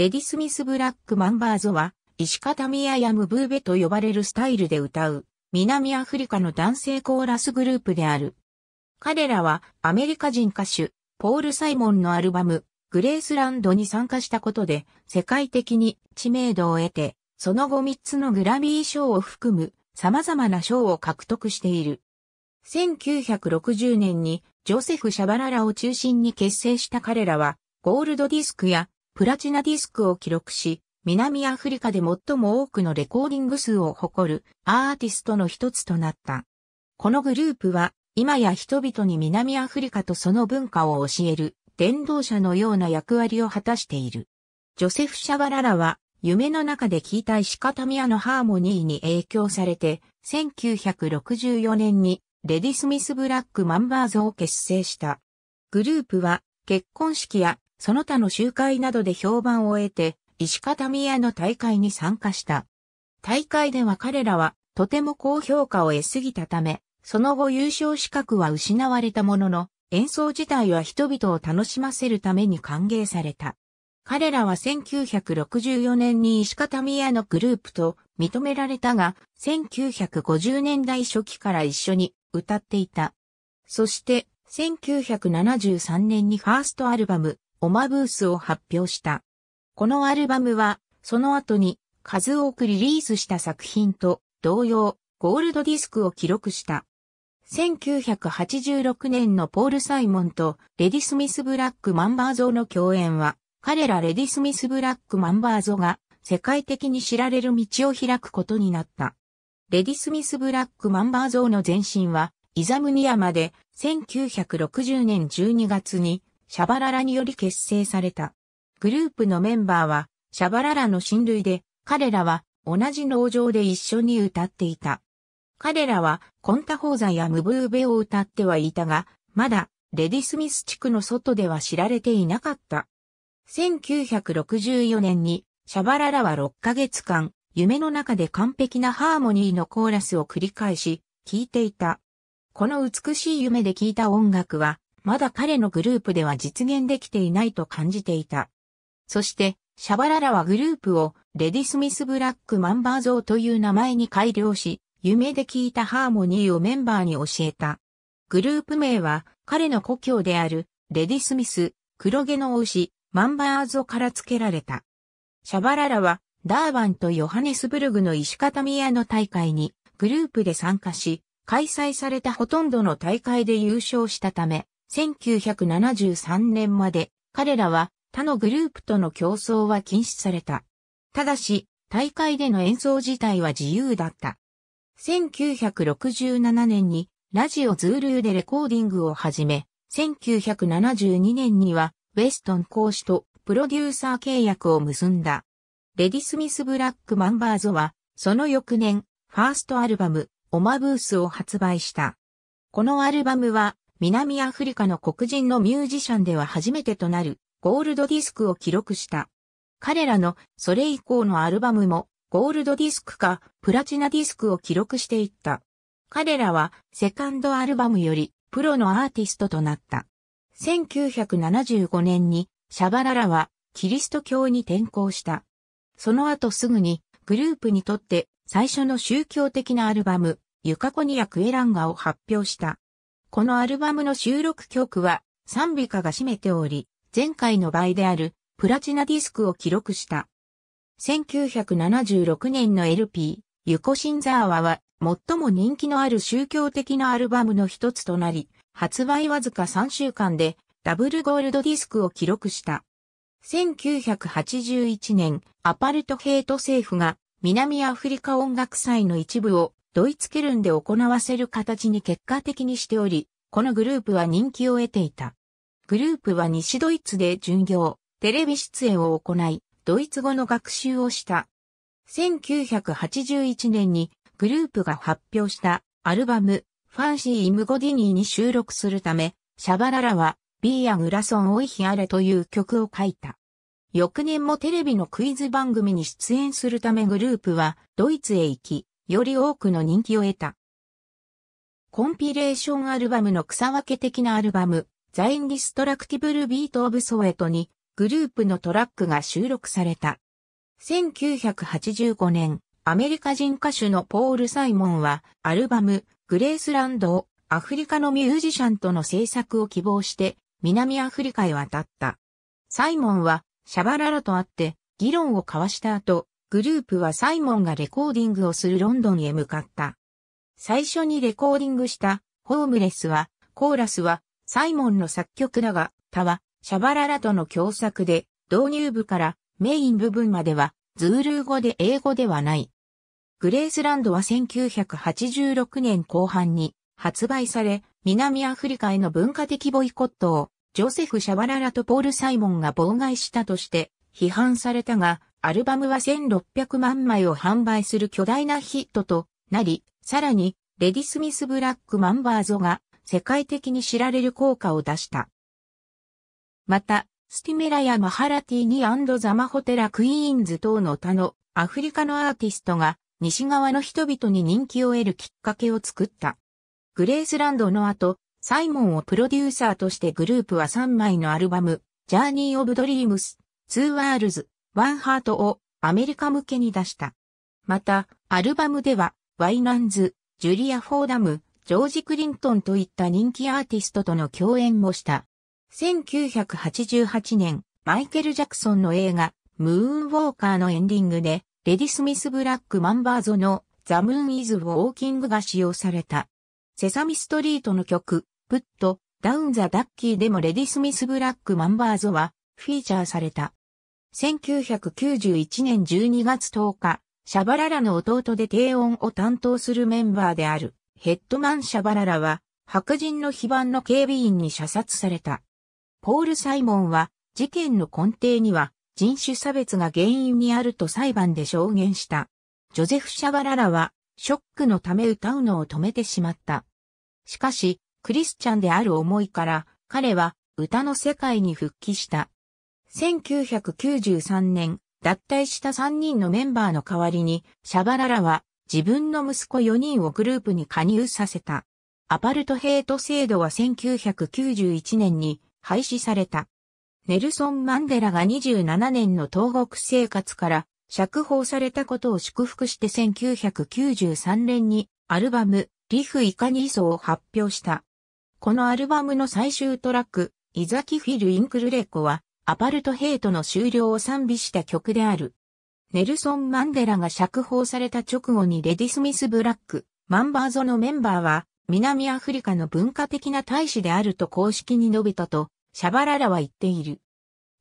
レディ・スミス・ブラック・マンバーゾは、石ミ宮やムブーベと呼ばれるスタイルで歌う、南アフリカの男性コーラスグループである。彼らは、アメリカ人歌手、ポール・サイモンのアルバム、グレースランドに参加したことで、世界的に知名度を得て、その後3つのグラミー賞を含む、様々な賞を獲得している。1960年にジョセフ・シャバララを中心に結成した彼らは、ゴールドディスクやプラチナディスクを記録し、南アフリカで最も多くのレコーディング数を誇るアーティストの一つとなった。このグループは、今や人々に南アフリカとその文化を教える伝道者のような役割を果たしている。ジョセフ・シャバララは、夢の中で聞いた石タミアのハーモニーに影響されて、1964年にレディ・スミス・ブラック・マンバーズを結成した。グループは、結婚式やその他の集会などで評判を得て、石方宮の大会に参加した。大会では彼らは、とても高評価を得すぎたため、その後優勝資格は失われたものの、演奏自体は人々を楽しませるために歓迎された。彼らは1964年に石方宮のグループと認められたが、1950年代初期から一緒に歌っていた。そして、1973年にファーストアルバム、オマブースを発表した。このアルバムは、その後に数多くリリースした作品と同様、ゴールドディスクを記録した。1986年のポール・サイモンとレディ・スミス・ブラック・マンバーゾの共演は、彼らレディ・スミス・ブラック・マンバーゾが世界的に知られる道を開くことになった。レディ・スミス・ブラック・マンバーゾの前身は、イザムニアまで1960年12月にシャバララにより結成された。グループのメンバーは、シャバララの親類で、彼らは同じ農場で一緒に歌っていた。彼らは、コンタホーザやムブーベを歌ってはいたが、まだ、レディスミス地区の外では知られていなかった。1964年に、シャバララは6ヶ月間、夢の中で完璧なハーモニーのコーラスを繰り返し、聴いていた。この美しい夢で聴いた音楽は、まだ彼のグループでは実現できていないと感じていた。そして、シャバララはグループをレディ・スミス・ブラック・マンバー像という名前に改良し、夢で聞いたハーモニーをメンバーに教えた。グループ名は彼の故郷であるレディ・スミス、黒毛の牛、マンバーゾから付けられた。シャバララはダーバンとヨハネスブルグの石片宮の大会にグループで参加し、開催されたほとんどの大会で優勝したため、1973年まで彼らは他のグループとの競争は禁止された。ただし、大会での演奏自体は自由だった。1967年にラジオズールーでレコーディングを始め、1972年にはウェストン講師とプロデューサー契約を結んだ。レディ・スミス・ブラック・マンバーズは、その翌年、ファーストアルバム、オマブースを発売した。このアルバムは、南アフリカの黒人のミュージシャンでは初めてとなるゴールドディスクを記録した。彼らのそれ以降のアルバムもゴールドディスクかプラチナディスクを記録していった。彼らはセカンドアルバムよりプロのアーティストとなった。1975年にシャバララはキリスト教に転向した。その後すぐにグループにとって最初の宗教的なアルバム、ユカコニア・クエランガを発表した。このアルバムの収録曲は賛美歌が占めており、前回の倍であるプラチナディスクを記録した。1976年の LP、ユコシンザーワは最も人気のある宗教的なアルバムの一つとなり、発売わずか3週間でダブルゴールドディスクを記録した。1981年、アパルトヘイト政府が南アフリカ音楽祭の一部をドイツケルンで行わせる形に結果的にしており、このグループは人気を得ていた。グループは西ドイツで巡業、テレビ出演を行い、ドイツ語の学習をした。1981年にグループが発表したアルバム、ファンシー・イムゴディニーに収録するため、シャバララは、ビーやグラソン・オイヒアレという曲を書いた。翌年もテレビのクイズ番組に出演するためグループはドイツへ行き、より多くの人気を得た。コンピレーションアルバムの草分け的なアルバム、ザインディストラクティブルビートオブソエトにグループのトラックが収録された。1985年、アメリカ人歌手のポール・サイモンはアルバムグレースランドをアフリカのミュージシャンとの制作を希望して南アフリカへ渡った。サイモンはシャバララと会って議論を交わした後、グループはサイモンがレコーディングをするロンドンへ向かった。最初にレコーディングしたホームレスは、コーラスはサイモンの作曲だが、他はシャバララとの共作で導入部からメイン部分まではズールー語で英語ではない。グレースランドは1986年後半に発売され、南アフリカへの文化的ボイコットをジョセフ・シャバララとポール・サイモンが妨害したとして批判されたが、アルバムは1600万枚を販売する巨大なヒットとなり、さらに、レディ・スミス・ブラック・マンバーゾが世界的に知られる効果を出した。また、スティメラやマハラティニザマホテラ・クイーンズ等の他のアフリカのアーティストが西側の人々に人気を得るきっかけを作った。グレースランドの後、サイモンをプロデューサーとしてグループは3枚のアルバム、ジャーニー・オブ・ドリームス、ツー・ワールズ、ワンハートをアメリカ向けに出した。また、アルバムでは、ワイナンズ、ジュリア・フォーダム、ジョージ・クリントンといった人気アーティストとの共演もした。1988年、マイケル・ジャクソンの映画、ムーン・ウォーカーのエンディングで、レディ・スミス・ブラック・マンバーゾのザ・ムーン・イズ・ウォーキングが使用された。セサミストリートの曲、プット、ダウン・ザ・ダッキーでもレディ・スミス・ブラック・マンバーゾはフィーチャーされた。1991年12月10日、シャバララの弟で低音を担当するメンバーであるヘッドマン・シャバララは白人の非番の警備員に射殺された。ポール・サイモンは事件の根底には人種差別が原因にあると裁判で証言した。ジョゼフ・シャバララはショックのため歌うのを止めてしまった。しかし、クリスチャンである思いから彼は歌の世界に復帰した。1993年、脱退した3人のメンバーの代わりに、シャバララは自分の息子4人をグループに加入させた。アパルトヘイト制度は1991年に廃止された。ネルソン・マンデラが27年の投獄生活から釈放されたことを祝福して1993年にアルバムリフ・イカニーソを発表した。このアルバムの最終トラック、イザキフィル・インクルレコはアパルトヘイトの終了を賛美した曲である。ネルソン・マンデラが釈放された直後にレディスミス・ブラック、マンバーゾのメンバーは、南アフリカの文化的な大使であると公式に述べたと、シャバララは言っている。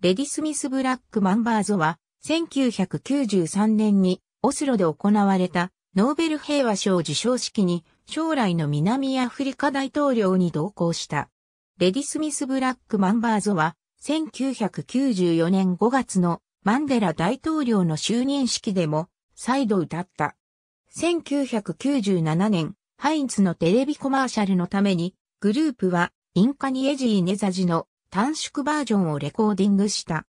レディスミス・ブラック・マンバーゾは、1993年にオスロで行われたノーベル平和賞授賞式に将来の南アフリカ大統領に同行した。レディスミス・ブラック・マンバーゾは1994年5月のマンデラ大統領の就任式でも再度歌った。1997年、ハインツのテレビコマーシャルのために、グループはインカニエジーネザジの短縮バージョンをレコーディングした。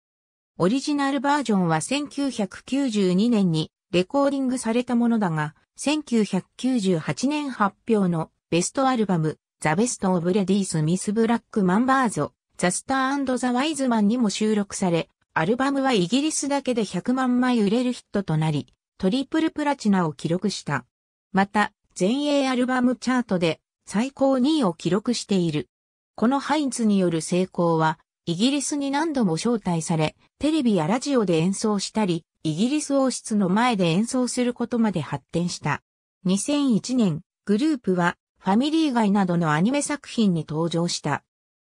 オリジナルバージョンは1992年にレコーディングされたものだが、1998年発表のベストアルバム、ザ・ベスト・オブ・レディ・スミス・ブラック・マンバーゾザ・スターザ・ワイズマンにも収録され、アルバムはイギリスだけで100万枚売れるヒットとなり、トリプルプラチナを記録した。また、全英アルバムチャートで最高2位を記録している。このハインツによる成功は、イギリスに何度も招待され、テレビやラジオで演奏したり、イギリス王室の前で演奏することまで発展した。2001年、グループは、ファミリー街などのアニメ作品に登場した。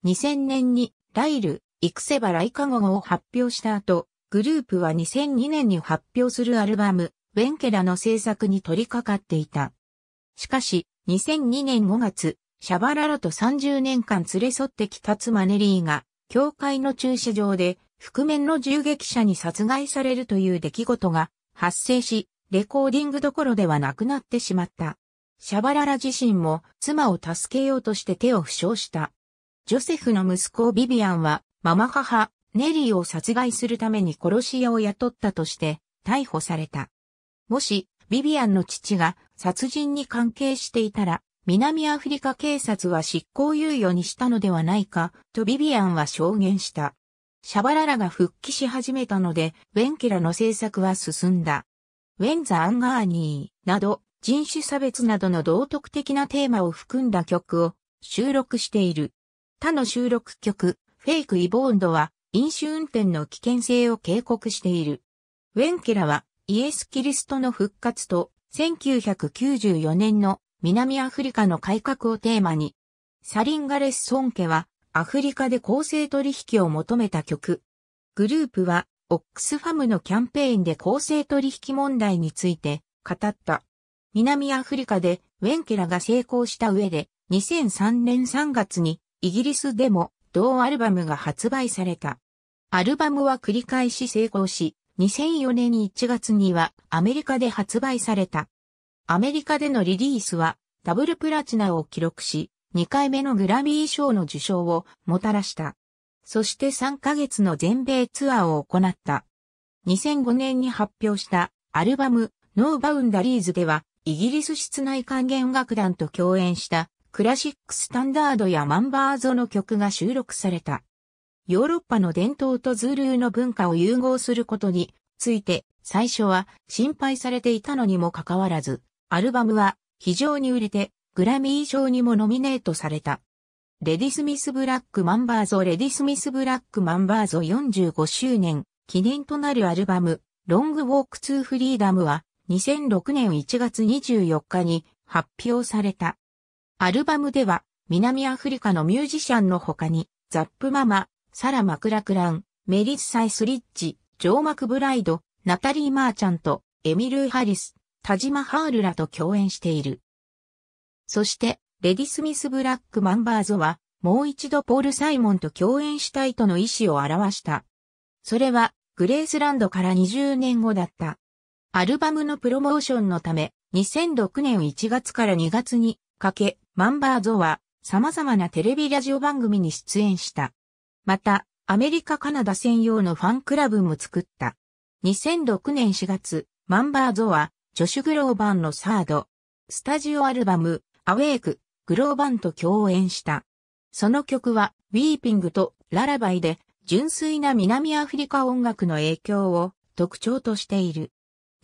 2000年にライル、イクセバライカゴを発表した後、グループは2002年に発表するアルバム、ウェンケラの制作に取り掛かっていた。しかし、2002年5月、シャバララと30年間連れ添ってきた妻ネリーが、教会の駐車場で、覆面の銃撃者に殺害されるという出来事が発生し、レコーディングどころではなくなってしまった。シャバララ自身も妻を助けようとして手を負傷した。ジョセフの息子ビビアンは、ママ母、ネリーを殺害するために殺し屋を雇ったとして、逮捕された。もし、ビビアンの父が殺人に関係していたら、南アフリカ警察は執行猶予にしたのではないか、とビビアンは証言した。シャバララが復帰し始めたので、ウェンケラの制作は進んだ。ウェンザ・アンガーニーなど、人種差別などの道徳的なテーマを含んだ曲を収録している。他の収録曲、フェイク・イ・ボーンドは、飲酒運転の危険性を警告している。ウェンケラは、イエス・キリストの復活と、1994年の南アフリカの改革をテーマに、サリンガレス・ソンケは、アフリカで公正取引を求めた曲。グループは、オックスファムのキャンペーンで公正取引問題について語った。南アフリカでウェンケラが成功した上で2003年3月にイギリスでも同アルバムが発売された。アルバムは繰り返し成功し、2004年1月にはアメリカで発売された。アメリカでのリリースはダブルプラチナを記録し、2回目のグラミー賞の受賞をもたらした。そして3ヶ月の全米ツアーを行った。2005年に発表したアルバムノーバウンダリーズではイギリス室内管弦楽団と共演したクラシックスタンダードやマンバーゾの曲が収録された。ヨーロッパの伝統とズールーの文化を融合することについて最初は心配されていたのにもかかわらず、アルバムは非常に売れてグラミー賞にもノミネートされた。レディスミス・ブラック・マンバーゾレディスミス・ブラック・マンバーゾ45周年記念となるアルバムロング・ウォーク・ツー・フリーダムは2006年1月24日に発表された。アルバムでは、南アフリカのミュージシャンの他に、ザップママ、サラ・マクラクラン、メリッサイ・スリッチ、ジョー・マクブライド、ナタリー・マーチャント、エミルー・ハリス、田島ハールらと共演している。そして、レディ・スミス・ブラック・マンバーゾは、もう一度ポール・サイモンと共演したいとの意思を表した。それは、グレースランドから20年後だった。アルバムのプロモーションのため、2006年1月から2月にかけ、マンバーゾは様々なテレビラジオ番組に出演した。また、アメリカカナダ専用のファンクラブも作った。2006年4月、マンバーゾは、ジョシュ・グローバンのサード、スタジオアルバム、アウェイク、グローバンと共演した。その曲は、ウィーピングとララバイで、純粋な南アフリカ音楽の影響を特徴としている。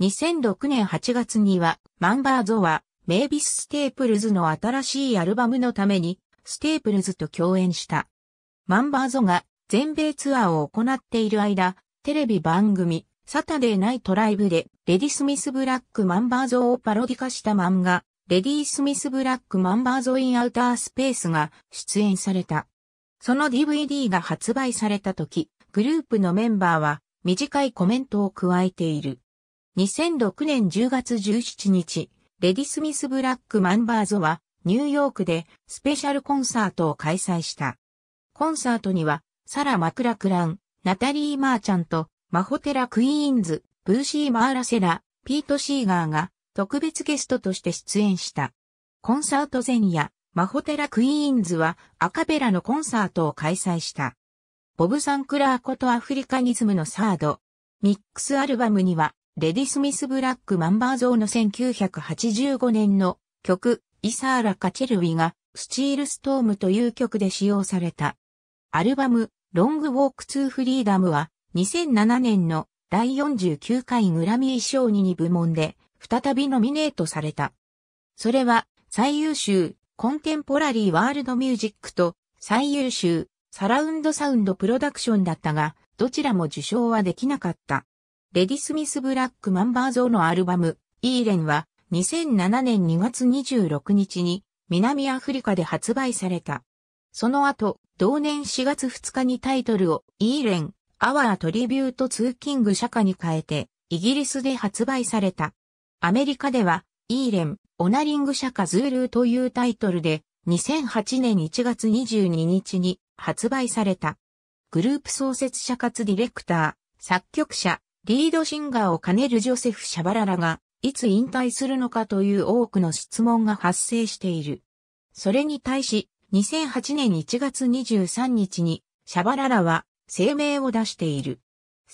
2006年8月には、マンバーゾは、メイビス・ステープルズの新しいアルバムのために、ステープルズと共演した。マンバーゾが全米ツアーを行っている間、テレビ番組、サタデーナイトライブで、レディ・スミス・ブラック・マンバーゾをパロディ化した漫画、レディ・スミス・ブラック・マンバーゾ・イン・アウター・スペースが出演された。その DVD が発売された時、グループのメンバーは短いコメントを加えている。2006年10月17日、レディ・スミス・ブラック・マンバーズは、ニューヨークでスペシャルコンサートを開催した。コンサートには、サラ・マクラクラン、ナタリー・マーチャント、マホテラ・クイーンズ、ブーシー・マーラセラ、ピート・シーガーが特別ゲストとして出演した。コンサート前夜、マホテラ・クイーンズはアカペラのコンサートを開催した。ボブ・サンクラーことアフリカニズムのサード。ミックスアルバムにはレディ・スミス・ブラック・マンバーゾーの1985年の曲、イサーラ・カチェルウィが、スチール・ストームという曲で使用された。アルバム、ロング・ウォーク・ツー・フリーダムは、2007年の第49回グラミー賞に2部門で、再びノミネートされた。それは、最優秀、コンテンポラリー・ワールド・ミュージックと、最優秀、サラウンド・サウンド・プロダクションだったが、どちらも受賞はできなかった。レディ・スミス・ブラック・マンバーゾーのアルバム、イーレンは、2007年2月26日に、南アフリカで発売された。その後、同年4月2日にタイトルを、イーレン、アワー・トリビュート・ツーキング・ャカに変えて、イギリスで発売された。アメリカでは、イーレン、オナリング・ャカ・ズールーというタイトルで、2008年1月22日に発売された。グループ創設者かつディレクター、作曲者、リードシンガーを兼ねるジョセフ・シャバララが、いつ引退するのかという多くの質問が発生している。それに対し、2008年1月23日に、シャバララは声明を出している。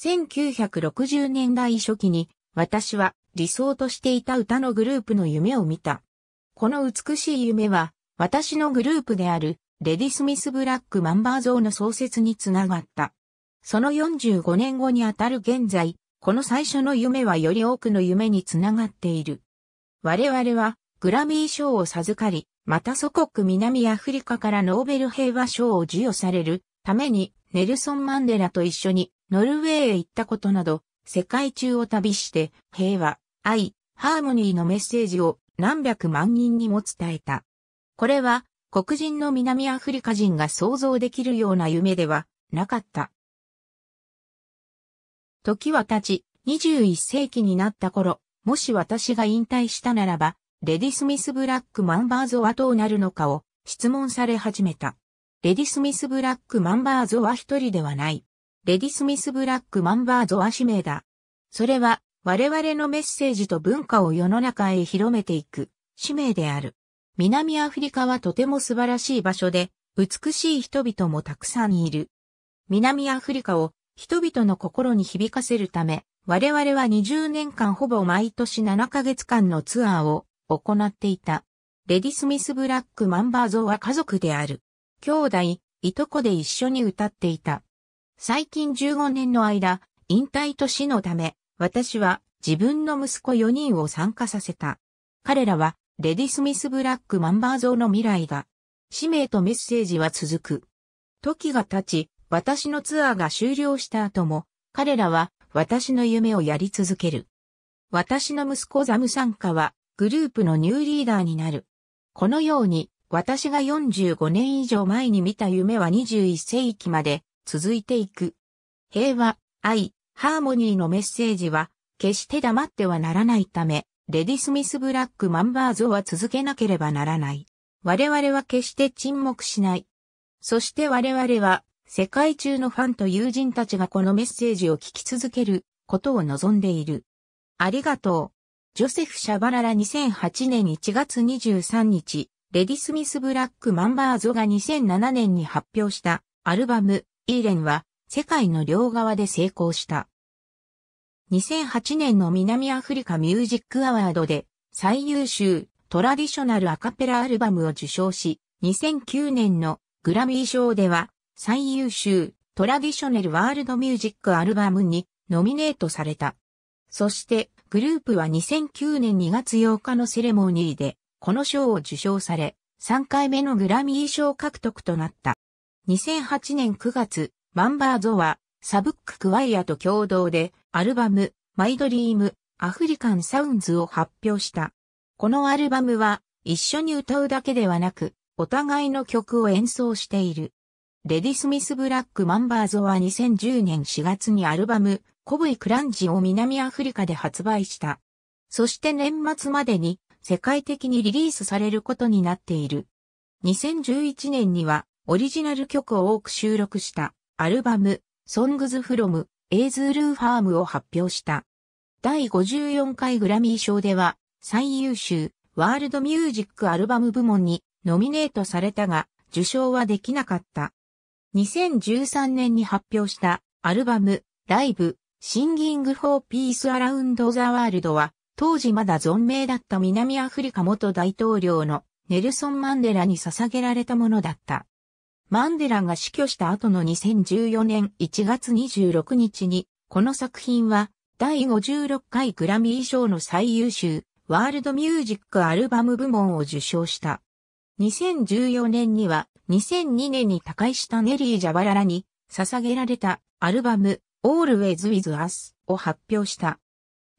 1960年代初期に、私は理想としていた歌のグループの夢を見た。この美しい夢は、私のグループである、レディスミス・ブラック・マンバー像の創設につながった。その45年後にあたる現在、この最初の夢はより多くの夢につながっている。我々はグラミー賞を授かり、また祖国南アフリカからノーベル平和賞を授与されるためにネルソン・マンデラと一緒にノルウェーへ行ったことなど、世界中を旅して平和、愛、ハーモニーのメッセージを何百万人にも伝えた。これは黒人の南アフリカ人が想像できるような夢ではなかった。時は経ち、21世紀になった頃、もし私が引退したならば、レディスミス・ブラック・マンバーゾはどうなるのかを質問され始めた。レディスミス・ブラック・マンバーゾは一人ではない。レディスミス・ブラック・マンバーゾは使命だ。それは、我々のメッセージと文化を世の中へ広めていく、使命である。南アフリカはとても素晴らしい場所で、美しい人々もたくさんいる。南アフリカを人々の心に響かせるため、我々は20年間ほぼ毎年7ヶ月間のツアーを行っていた。レディ・スミス・ブラック・マンバーゾーは家族である。兄弟、いとこで一緒に歌っていた。最近15年の間、引退と死のため、私は自分の息子4人を参加させた。彼らは、レディ・スミス・ブラック・マンバーゾーの未来だ。使命とメッセージは続く。時が経ち、私のツアーが終了した後も、彼らは私の夢をやり続ける。私の息子ザムサンカはグループのニューリーダーになる。このように私が45年以上前に見た夢は21世紀まで続いていく。平和、愛、ハーモニーのメッセージは決して黙ってはならないため、レディ・スミス・ブラック・マンバーズは続けなければならない。我々は決して沈黙しない。そして我々は世界中のファンと友人たちがこのメッセージを聞き続けることを望んでいる。ありがとう。ジョセフ・シャバララ2008年1月23日、レディ・スミス・ブラック・マンバーゾが2007年に発表したアルバム、イーレンは世界の両側で成功した。2008年の南アフリカミュージックアワードで最優秀トラディショナルアカペラアルバムを受賞し、2009年のグラミー賞では最優秀トラディショネルワールドミュージックアルバムにノミネートされた。そしてグループは2009年2月8日のセレモニーでこの賞を受賞され3回目のグラミー賞獲得となった。2008年9月、マンバーゾはサブッククワイアと共同でアルバムマイドリームアフリカンサウンズを発表した。このアルバムは一緒に歌うだけではなくお互いの曲を演奏している。レディ・スミス・ブラック・マンバーズは2010年4月にアルバム、コブイ・クランジを南アフリカで発売した。そして年末までに世界的にリリースされることになっている。2011年にはオリジナル曲を多く収録したアルバム、ソングズ・フロム・エイズルーファームを発表した。第54回グラミー賞では最優秀ワールドミュージックアルバム部門にノミネートされたが受賞はできなかった。2013年に発表したアルバム、ライブ、シンギング・フォー・ピース・アラウンド・ザ・ワールドは、当時まだ存命だった南アフリカ元大統領のネルソン・マンデラに捧げられたものだった。マンデラが死去した後の2014年1月26日に、この作品は第56回グラミー賞の最優秀ワールドミュージックアルバム部門を受賞した。2014年には2002年に他界したネリー・ジャバララに捧げられたアルバム Always With Us を発表した。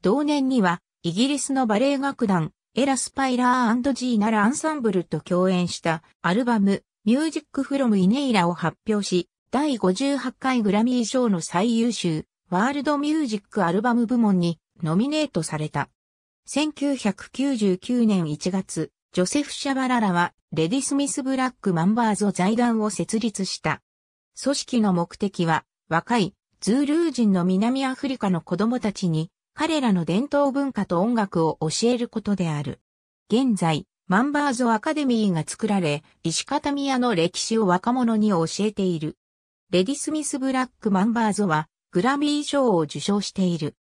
同年にはイギリスのバレエ楽団エラスパイラージーナラアンサンブルと共演したアルバムミュージックフロムイネイラを発表し、第58回グラミー賞の最優秀ワールドミュージックアルバム部門にノミネートされた。1999年1月、ジョセフ・シャバララは、レディスミス・ブラック・マンバーズ財団を設立した。組織の目的は、若い、ズールー人の南アフリカの子供たちに、彼らの伝統文化と音楽を教えることである。現在、マンバーズアカデミーが作られ、石片宮の歴史を若者に教えている。レディスミス・ブラック・マンバーズは、グラミー賞を受賞している。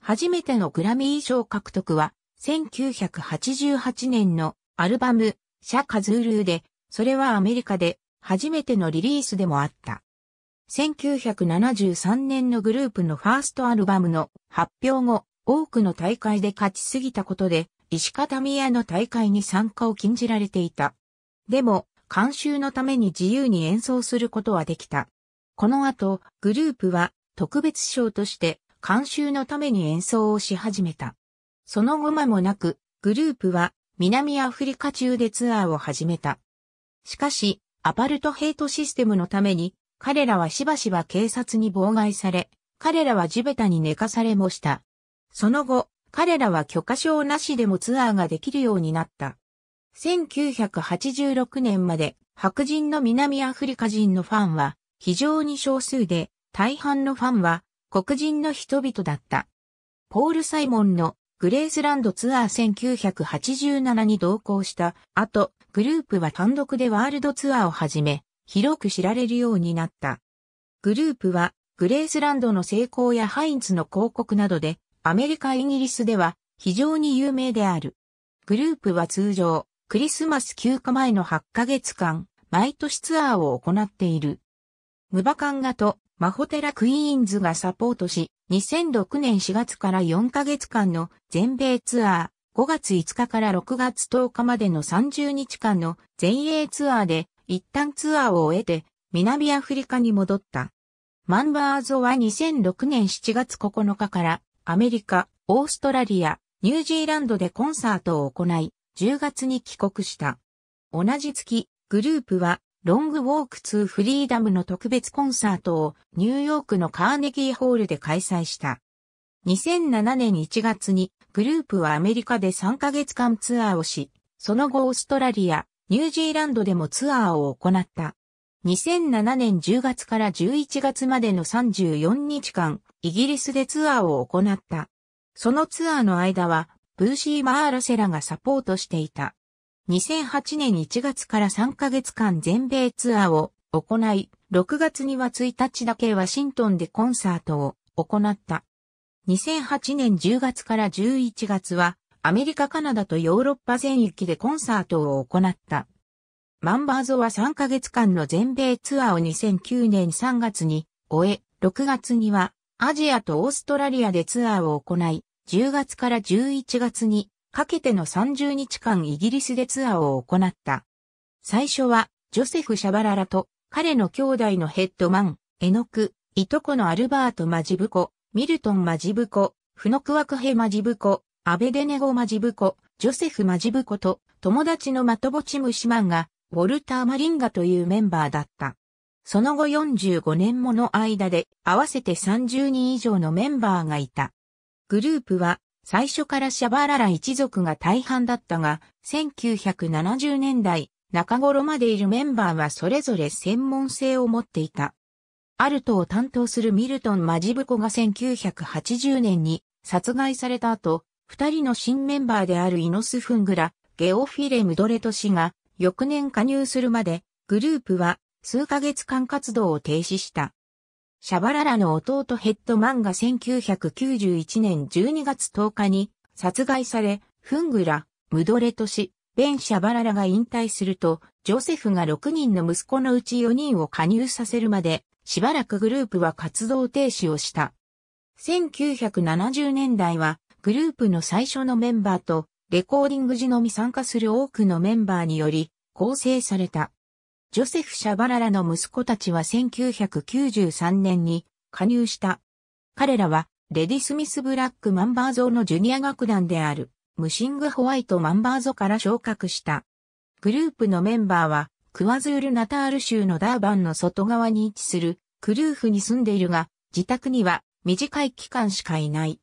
初めてのグラミー賞獲得は、1988年のアルバム、シャカズールーで、それはアメリカで初めてのリリースでもあった。1973年のグループのファーストアルバムの発表後、多くの大会で勝ちすぎたことで、石畳屋の大会に参加を禁じられていた。でも、監修のために自由に演奏することはできた。この後、グループは特別賞として監修のために演奏をし始めた。その後間もなく、グループは南アフリカ中でツアーを始めた。しかし、アパルトヘイトシステムのために、彼らはしばしば警察に妨害され、彼らは地べたに寝かされもした。その後、彼らは許可証なしでもツアーができるようになった。1986年まで白人の南アフリカ人のファンは非常に少数で、大半のファンは黒人の人々だった。ポール・サイモンのグレースランドツアー1987に同行した後、グループは単独でワールドツアーを始め、広く知られるようになった。グループは、グレースランドの成功やハインツの広告などで、アメリカ・イギリスでは非常に有名である。グループは通常、クリスマス休暇前の8ヶ月間、毎年ツアーを行っている。ムバカンガとマホテラクイーンズがサポートし、2006年4月から4ヶ月間の全米ツアー、5月5日から6月10日までの30日間の全英ツアーで、一旦ツアーを終えて、南アフリカに戻った。マンバーゾは2006年7月9日から、アメリカ、オーストラリア、ニュージーランドでコンサートを行い、10月に帰国した。同じ月、グループはロングウォーク2フリーダムの特別コンサートをニューヨークのカーネギーホールで開催した。2007年1月にグループはアメリカで3ヶ月間ツアーをし、その後オーストラリア、ニュージーランドでもツアーを行った。2007年10月から11月までの34日間、イギリスでツアーを行った。そのツアーの間は、ブーシー・マーラセラがサポートしていた。2008年1月から3ヶ月間全米ツアーを行い、6月には1日だけワシントンでコンサートを行った。2008年10月から11月は、アメリカ・カナダとヨーロッパ全域でコンサートを行った。マンバーゾは3ヶ月間の全米ツアーを2009年3月に終え、6月にはアジアとオーストラリアでツアーを行い、10月から11月にかけての30日間イギリスでツアーを行った。最初は、ジョセフ・シャバララと、彼の兄弟のヘッドマン、エノク、いとこのアルバート・マジブコ、ミルトン・マジブコ、フノクワクヘ・マジブコ、アベデネゴ・マジブコ、ジョセフ・マジブコと、友達のマトボチムシマンが、ウォルター・マリンガというメンバーだった。その後45年もの間で合わせて30人以上のメンバーがいた。グループは最初からシャバーララ一族が大半だったが、1970年代中頃までいるメンバーはそれぞれ専門性を持っていた。アルトを担当するミルトン・マジブコが1980年に殺害された後、二人の新メンバーであるイノス・フングラ、ゲオフィレ・ムドレト氏が翌年加入するまで、グループは数ヶ月間活動を停止した。シャバララの弟ヘッドマンが1991年12月10日に殺害され、フングラ、ムドレトシ、ベン・シャバララが引退すると、ジョセフが6人の息子のうち4人を加入させるまで、しばらくグループは活動停止をした。1970年代は、グループの最初のメンバーと、レコーディング時のみ参加する多くのメンバーにより、構成された。ジョセフ・シャバララの息子たちは1993年に加入した。彼らは、レディ・スミス・ブラック・マンバー像のジュニア楽団である、ムシング・ホワイト・マンバーゾから昇格した。グループのメンバーは、クワズール・ナタール州のダーバンの外側に位置する、クルーフに住んでいるが、自宅には短い期間しかいない。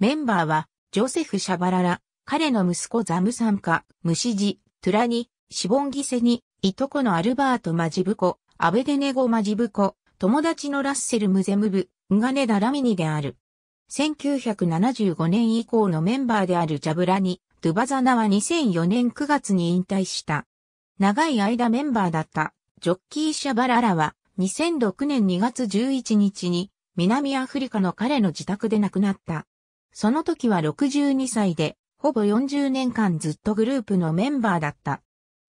メンバーは、ジョセフ・シャバララ、彼の息子ザムサンカ、ムシジ、トゥラニ、シボンギセに、いとこのアルバート・マジブコ、アベデネゴ・マジブコ、友達のラッセル・ムゼムブ、ウガネダ・ラミニである。1975年以降のメンバーであるジャブラニ、ドゥバザナは2004年9月に引退した。長い間メンバーだったジョッキー・シャバララは2006年2月11日に南アフリカの彼の自宅で亡くなった。その時は62歳で、ほぼ40年間ずっとグループのメンバーだった。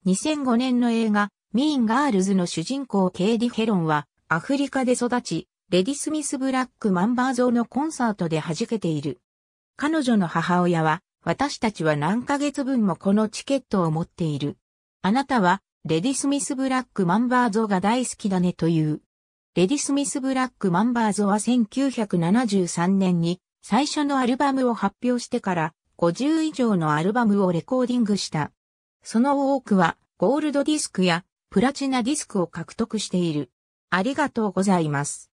2005年の映画、ミーン・ガールズの主人公ケイディ・ヘロンは、アフリカで育ち、レディ・スミス・ブラック・マンバー像のコンサートで弾けている。彼女の母親は、私たちは何ヶ月分もこのチケットを持っている。あなたは、レディ・スミス・ブラック・マンバー像が大好きだねという。レディ・スミス・ブラック・マンバー像は1973年に最初のアルバムを発表してから50以上のアルバムをレコーディングした。その多くはゴールドディスクやプラチナディスクを獲得している。ありがとうございます。